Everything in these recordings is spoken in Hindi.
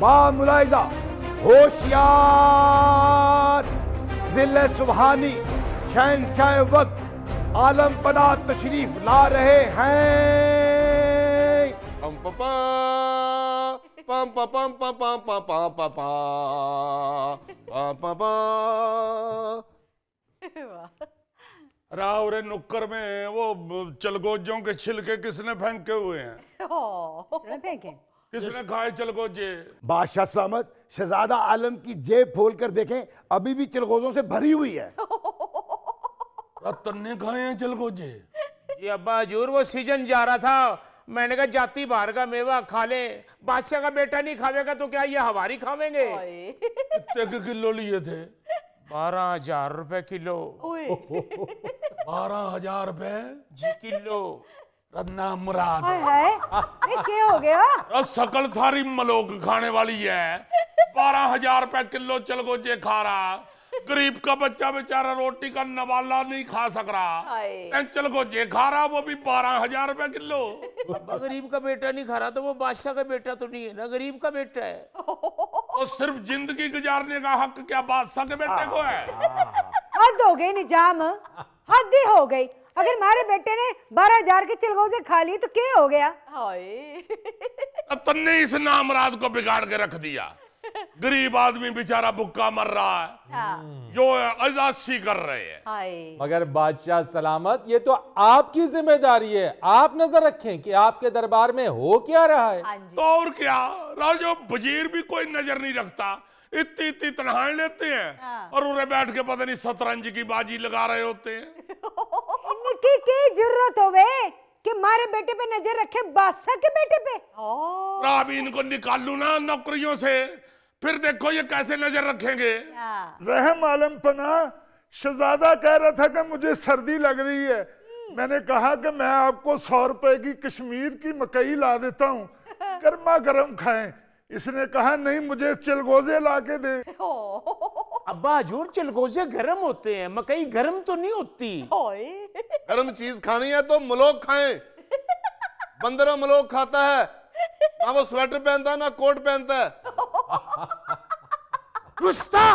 बामुलाइजा होशियार जिले सुबहानी शहन शाह वक्त आलम पदा तशरीफ ला रहे हैं पम पम पम पम पम पम पम पम पम पम पम राव रे नुक्कर में वो चलगोजों के छिलके किसने फेंके हुए हैं फेंके किसने कहा चलगो जे बादशाह सलामत शहजादा आलम की जेब खोल कर देखें अभी भी चलगोजों से भरी हुई है तन्ने खाए हैं चलगोजे ये अब्बा हजूर वो सीजन जा रहा था मैंने कहा जाती बाहर का मेवा खा ले बादशाह का बेटा नहीं खावेगा तो क्या ये हवारी खावेंगे कितने किलो लिए थे बारह हजार रुपए किलो बारह हजार रुपए जी किलो रन्ना मुराद ये हाय हो गया सकल थारी मलोक खाने वाली है बारह हजार रुपए किलो चल गो जे खा रहा गरीब का बच्चा बेचारा रोटी का नवाला नहीं खा सक रहा चल गो जे खा रहा वो भी बारह हजार रुपए किलो गरीब का बेटा नहीं खा रहा तो वो बादशाह का बेटा तो नहीं है ना गरीब का बेटा है तो सिर्फ जिंदगी गुजारने का हक क्या बादशाह के बेटे को है हद हो गई निजाम हद ही हो गई अगर मारे बेटे ने बारह हजार के चिलगोजे खा ली तो क्या हो गया अब तुमने इस नामराज को बिगाड़ के रख दिया गरीब आदमी बेचारा बुक्का मर रहा है जो हाँ। हम्म। अजासी कर रहे हैं मगर बादशाह सलामत ये तो आपकी जिम्मेदारी है आप नजर रखें कि आपके दरबार में हो क्या रहा है हाँ तो और क्या राजो बजीर भी कोई नजर नहीं रखता इतनी इतनी तनहाई लेते हैं हाँ। और उन्हें बैठ के पता नहीं शतरंज की बाजी लगा रहे होते हैं की की जरूरत होवे कि मारे बेटे पे नजर रखे बादशाह के बेटे पे अभी इनको निकाल लू ना नौकरियों से फिर देखो ये कैसे नजर रखेंगे रहम आलम पना शहजादा कह रहा था कि मुझे सर्दी लग रही है हम्म। मैंने कहा कि मैं आपको सौ रुपए की कश्मीर की मकई ला देता हूँ गर्मा गर्म खाएं इसने कहा नहीं मुझे चिलगोजे ला के दे अब्बा हजूर चिलगोजे गर्म होते हैं मकई गर्म तो नहीं होती गर्म चीज खानी है तो मलोक खाएं बंदर मलोक खाता है ना वो स्वेटर पहनता है ना कोट पहनता है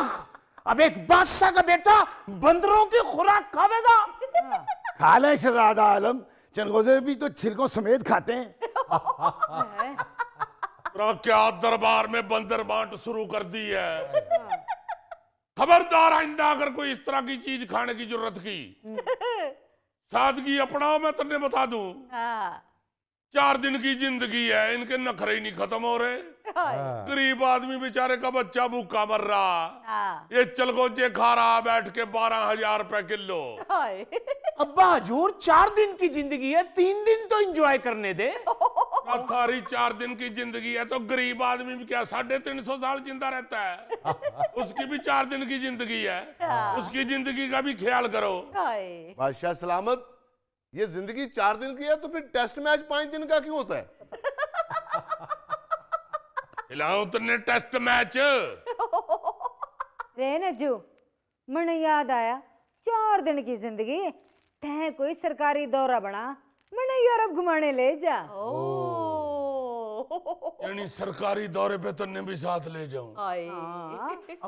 अब एक बादशाह का बेटा बंदरों की खुराक खावेगा खा लें शहजादा आलम चनगोजे भी तो छिलकों समेत खाते हैं क्या दरबार में बंदर बांट शुरू कर दी है हाँ। खबरदार आइंदा अगर कोई इस तरह की चीज खाने की जरूरत की सादगी अपनाओ मैं तुमने बता दू हाँ। चार दिन की जिंदगी है इनके नखरे ही नहीं खत्म हो रहे हाँ। गरीब आदमी बेचारे का बच्चा भूखा मर रहा हाँ। ये जे खा रहा बैठ के बारह हजार रुपए किलो अब्बा हजूर चार दिन की जिंदगी है तीन दिन तो एंजॉय करने दे अब चार दिन की जिंदगी है तो गरीब आदमी भी क्या साढ़े तीन सौ साल जिंदा रहता है उसकी भी चार दिन की जिंदगी है हाँ। उसकी जिंदगी का भी ख्याल करो बादशाह सलामत ये जिंदगी चार दिन की है तो फिर टेस्ट मैच पांच दिन का क्यों होता है हिलाओ टेस्ट मैच रे नजू मन याद आया चार दिन की जिंदगी तह कोई सरकारी दौरा बना मैंने यूरोप घुमाने ले जा यानी सरकारी दौरे पे तन्ने भी साथ ले जाऊं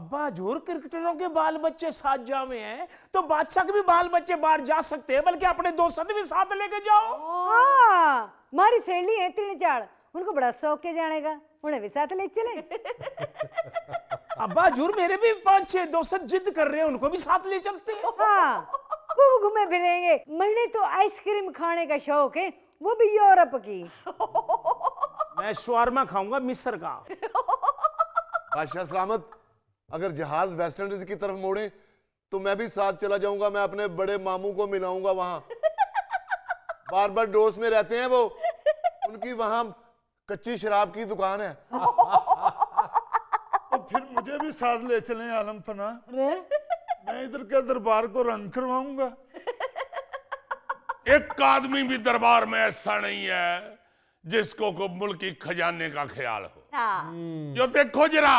अब्बा जोर क्रिकेटरों के बाल बच्चे साथ जावे हैं तो बादशाह के भी बाल बच्चे बाहर जा सकते हैं बल्कि अपने दोस्त भी साथ लेके जाओ मारी सहेली है तीन चार उनको बड़ा शौक के जाने का उन्हें भी साथ ले चले अब्बा जोर मेरे भी पांच छह दोस्त जिद कर रहे हैं उनको भी साथ ले चलते हैं हाँ। खूब घूमे फिरेंगे मैंने तो आइसक्रीम खाने का शौक है वो भी यूरोप की मैं शवारमा खाऊंगा मिस्र का बादशाह सलामत अगर जहाज वेस्टर्न की तरफ मोड़े तो मैं भी साथ चला जाऊंगा मैं अपने बड़े मामू को मिलाऊंगा वहां बार बार डोस में रहते हैं वो उनकी वहां कच्ची शराब की दुकान है तो फिर मुझे भी साथ ले चले आलम पना मैं इधर के दरबार को रंग करवाऊंगा एक आदमी भी दरबार में ऐसा नहीं है जिसको को मुल्क की खजाने का ख्याल हो हाँ। हम्म। जो देखो जरा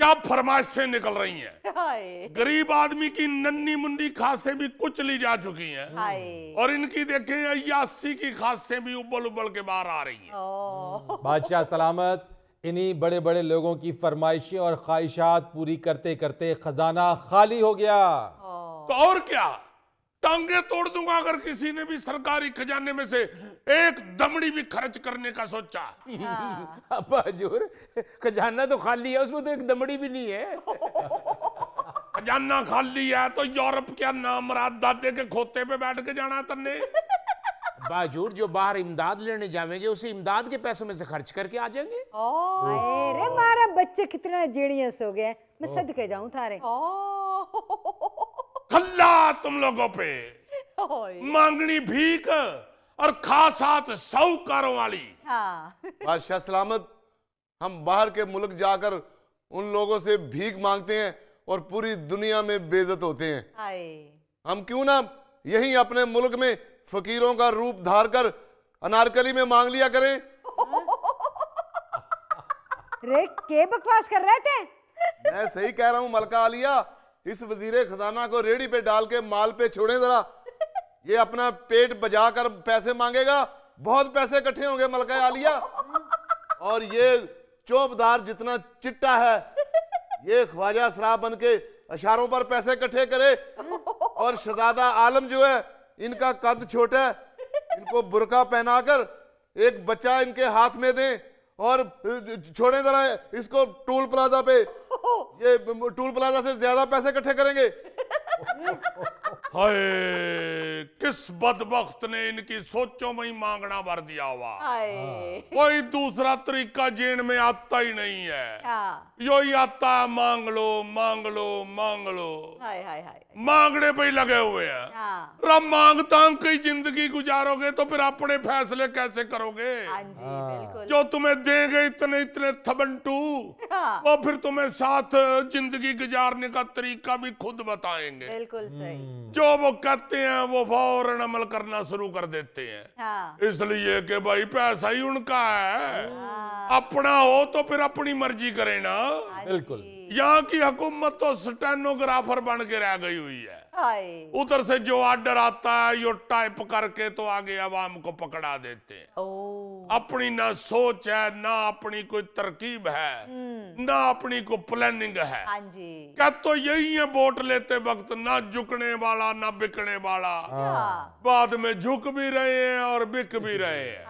क्या फरमाइश से निकल रही है गरीब आदमी की नन्नी मुन्नी खासे भी कुछ ली जा चुकी हैं और इनकी देखे अयासी की खासे भी उबल उबल के बाहर आ रही है बादशाह सलामत इन्हीं बड़े बड़े लोगों की फरमाइशें और ख्वाहिशात पूरी करते करते खजाना खाली हो गया हाँ। तो और क्या टांगे तोड़ दूंगा अगर किसी ने भी सरकारी खजाने में से एक दमड़ी भी खर्च करने का सोचा हाँ। अब हजूर खजाना तो खाली है उसमें तो एक दमड़ी भी नहीं है खजाना खाली है तो यूरोप क्या नाम रात दादे के खोते पे बैठ के जाना तुमने बाजूर जो बाहर इमदाद लेने जाएंगे उसी इमदाद के पैसों में से खर्च करके आ जाएंगे अरे मारा बच्चे कितना जीनियस हो गए मैं सद के जाऊं थारे खल्ला तुम लोगों पे मांगनी भीख और खा साथ सौ कारों वाली हाँ। बादशाह सलामत हम बाहर के मुल्क जाकर उन लोगों से भीख मांगते हैं और पूरी दुनिया में बेजत होते हैं हम क्यों ना यही अपने मुल्क में फकीरों का रूप धार कर अनारकली में मांग लिया करें रे के बकवास कर रहे थे मैं सही कह रहा हूँ मलका आलिया इस वजीर खजाना को रेडी पे डाल के माल पे छोड़े जरा ये अपना पेट बजा कर पैसे मांगेगा बहुत पैसे इकट्ठे होंगे मलका आलिया और ये चौबदार जितना चिट्टा है ये ख्वाजा शराब बन के अशारों पर पैसे इकट्ठे करे और शहजादा आलम जो है इनका कद छोटा है इनको बुरका पहनाकर एक बच्चा इनके हाथ में दें और छोड़े जरा इसको टूल प्लाजा पे ये टूल प्लाजा से ज्यादा पैसे इकट्ठे करेंगे हाय किस बदबخت ने इनकी सोचों में ही मांगना भर दिया हुआ हाँ। कोई दूसरा तरीका जेन में आता ही नहीं है हाँ। यो ही आता है मांग लो मांग लो मांग लो हाय हाय हाय मांगने पे ही लगे हुए हैं हाँ। रब मांगता तांग कई जिंदगी गुजारोगे तो फिर अपने फैसले कैसे करोगे जो तुम्हें देंगे इतने इतने थबंटू वो फिर तुम्हें साथ जिंदगी गुजारने का तरीका भी खुद बताएंगे बिल्कुल सही हम्म। जो वो कहते हैं वो फौरन अमल करना शुरू कर देते हैं हाँ। इसलिए कि भाई पैसा ही उनका है हाँ। अपना हो तो फिर अपनी मर्जी करे ना हाँ बिल्कुल यहाँ की हुकूमत तो स्टेनोग्राफर बन के रह गई हुई है उधर से जो आर्डर आता है यो टाइप करके तो आगे आवाम को पकड़ा देते हैं अपनी ना सोच है ना अपनी कोई तरकीब है हम्म। ना अपनी को प्लानिंग है हाँ क्या तो यही है वोट लेते वक्त ना झुकने वाला ना बिकने वाला बाद में झुक भी रहे हैं और बिक भी रहे हैं